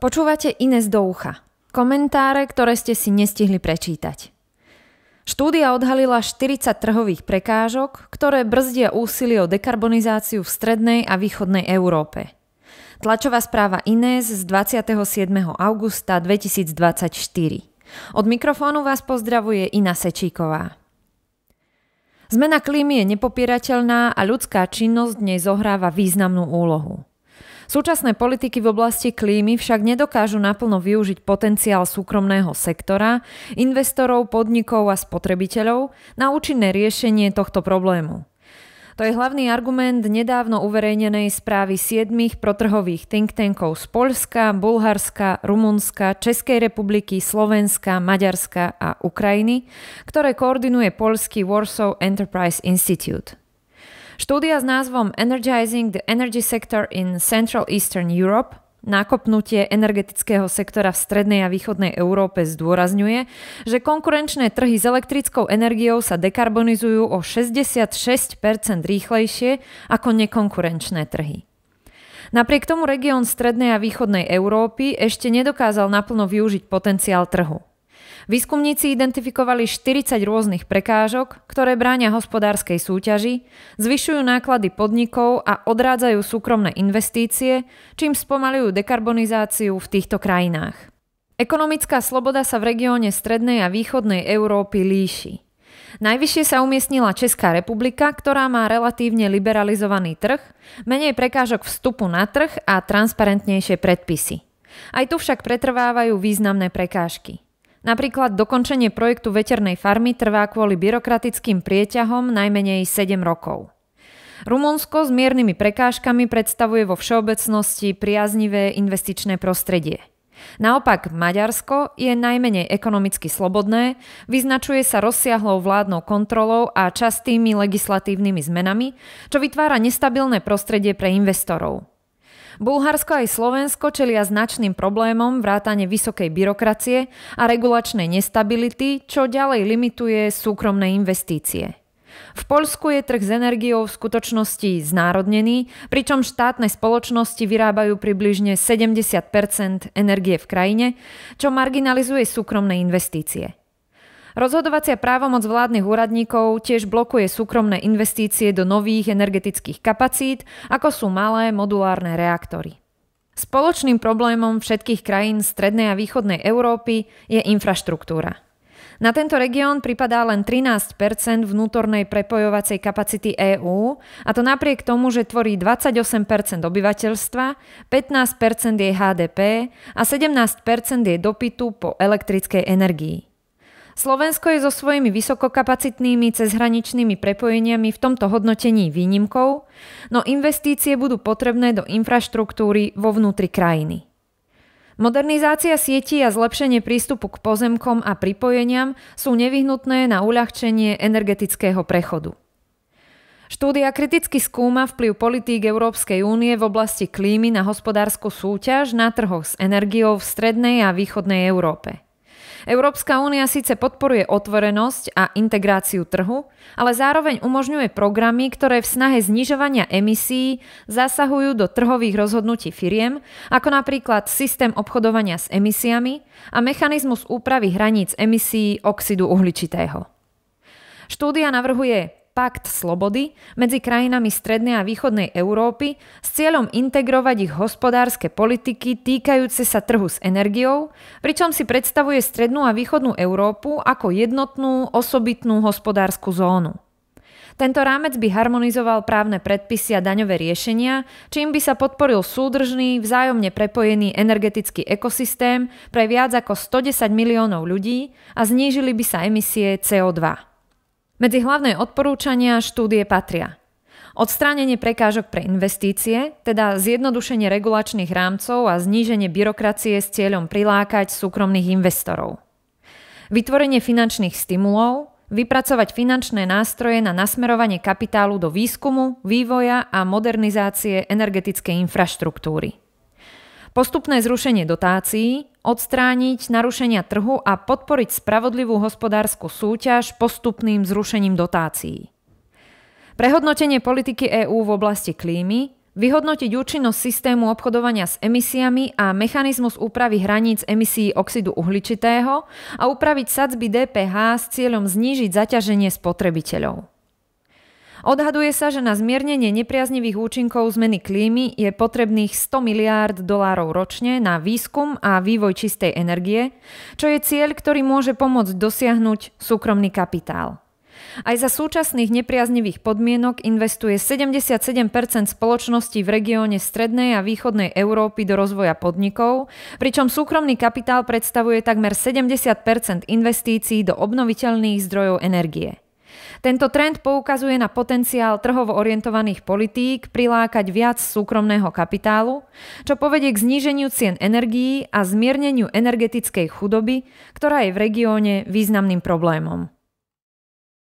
Počúvate Ines do ucha. Komentáre, ktoré ste si nestihli prečítať. Štúdia odhalila 40 trhových prekážok, ktoré brzdia úsilie o dekarbonizáciu v strednej a východnej Európe. Tlačová správa Inés z 27. augusta 2024. Od mikrofónu vás pozdravuje Ina Sečíková. Zmena klímy je nepopierateľná a ľudská činnosť v nej zohráva významnú úlohu. Súčasné politiky v oblasti klímy však nedokážu naplno využiť potenciál súkromného sektora, investorov, podnikov a spotrebiteľov na účinné riešenie tohto problému. To je hlavný argument nedávno uverejnenej správy siedmých protrhových think tankov z Polska, Bulharska, Rumunska, Českej republiky, Slovenska, Maďarska a Ukrajiny, ktoré koordinuje polský Warsaw Enterprise Institute. Štúdia s názvom Energizing the Energy Sector in Central Eastern Europe Nákopnutie energetického sektora v strednej a východnej Európe zdôrazňuje, že konkurenčné trhy s elektrickou energiou sa dekarbonizujú o 66 rýchlejšie ako nekonkurenčné trhy. Napriek tomu región strednej a východnej Európy ešte nedokázal naplno využiť potenciál trhu. Výskumníci identifikovali 40 rôznych prekážok, ktoré bránia hospodárskej súťaži, zvyšujú náklady podnikov a odrádzajú súkromné investície, čím spomalujú dekarbonizáciu v týchto krajinách. Ekonomická sloboda sa v regióne strednej a východnej Európy líši. Najvyššie sa umiestnila Česká republika, ktorá má relatívne liberalizovaný trh, menej prekážok vstupu na trh a transparentnejšie predpisy. Aj tu však pretrvávajú významné prekážky. Napríklad dokončenie projektu veternej farmy trvá kvôli byrokratickým prieťahom najmenej 7 rokov. Rumunsko s miernymi prekážkami predstavuje vo všeobecnosti priaznivé investičné prostredie. Naopak Maďarsko je najmenej ekonomicky slobodné, vyznačuje sa rozsiahlou vládnou kontrolou a častými legislatívnymi zmenami, čo vytvára nestabilné prostredie pre investorov. Bulharsko aj Slovensko čelia značným problémom vrátane vysokej byrokracie a regulačnej nestability, čo ďalej limituje súkromné investície. V Poľsku je trh s energiou v skutočnosti znárodnený, pričom štátne spoločnosti vyrábajú približne 70 energie v krajine, čo marginalizuje súkromné investície. Rozhodovacia právomoc vládnych úradníkov tiež blokuje súkromné investície do nových energetických kapacít, ako sú malé modulárne reaktory. Spoločným problémom všetkých krajín strednej a východnej Európy je infraštruktúra. Na tento región pripadá len 13 vnútornej prepojovacej kapacity EÚ, a to napriek tomu, že tvorí 28 obyvateľstva, 15 je HDP a 17 je dopytu po elektrickej energii. Slovensko je so svojimi vysokokapacitnými cezhraničnými prepojeniami v tomto hodnotení výnimkou, no investície budú potrebné do infraštruktúry vo vnútri krajiny. Modernizácia sietí a zlepšenie prístupu k pozemkom a pripojeniam sú nevyhnutné na uľahčenie energetického prechodu. Štúdia kriticky skúma vplyv politík Európskej únie v oblasti klímy na hospodárskú súťaž na trhoch s energiou v strednej a východnej Európe. Európska únia síce podporuje otvorenosť a integráciu trhu, ale zároveň umožňuje programy, ktoré v snahe znižovania emisí zasahujú do trhových rozhodnutí firiem, ako napríklad systém obchodovania s emisiami a mechanizmus úpravy hraníc emisí oxidu uhličitého. Štúdia navrhuje pakt slobody medzi krajinami Strednej a Východnej Európy s cieľom integrovať ich hospodárske politiky týkajúce sa trhu s energiou, pričom si predstavuje Strednú a Východnú Európu ako jednotnú osobitnú hospodárskú zónu. Tento rámec by harmonizoval právne predpisy a daňové riešenia, čím by sa podporil súdržný, vzájomne prepojený energetický ekosystém pre viac ako 110 miliónov ľudí a znížili by sa emisie CO2. Medzi hlavné odporúčania štúdie patria odstránenie prekážok pre investície, teda zjednodušenie regulačných rámcov a zníženie byrokracie s cieľom prilákať súkromných investorov. Vytvorenie finančných stimulov, vypracovať finančné nástroje na nasmerovanie kapitálu do výskumu, vývoja a modernizácie energetickej infraštruktúry postupné zrušenie dotácií, odstrániť narušenia trhu a podporiť spravodlivú hospodárskú súťaž postupným zrušením dotácií. Prehodnotenie politiky EÚ v oblasti klímy, vyhodnotiť účinnosť systému obchodovania s emisiami a mechanizmus úpravy hraníc emisí oxidu uhličitého a upraviť sadzby DPH s cieľom znížiť zaťaženie spotrebiteľov. Odhaduje sa, že na zmiernenie nepriaznivých účinkov zmeny klímy je potrebných 100 miliárd dolárov ročne na výskum a vývoj čistej energie, čo je cieľ, ktorý môže pomôcť dosiahnuť súkromný kapitál. Aj za súčasných nepriaznivých podmienok investuje 77 spoločností v regióne strednej a východnej Európy do rozvoja podnikov, pričom súkromný kapitál predstavuje takmer 70 investícií do obnoviteľných zdrojov energie. Tento trend poukazuje na potenciál trhovo orientovaných politík prilákať viac súkromného kapitálu, čo povedie k zníženiu cien energií a zmierneniu energetickej chudoby, ktorá je v regióne významným problémom.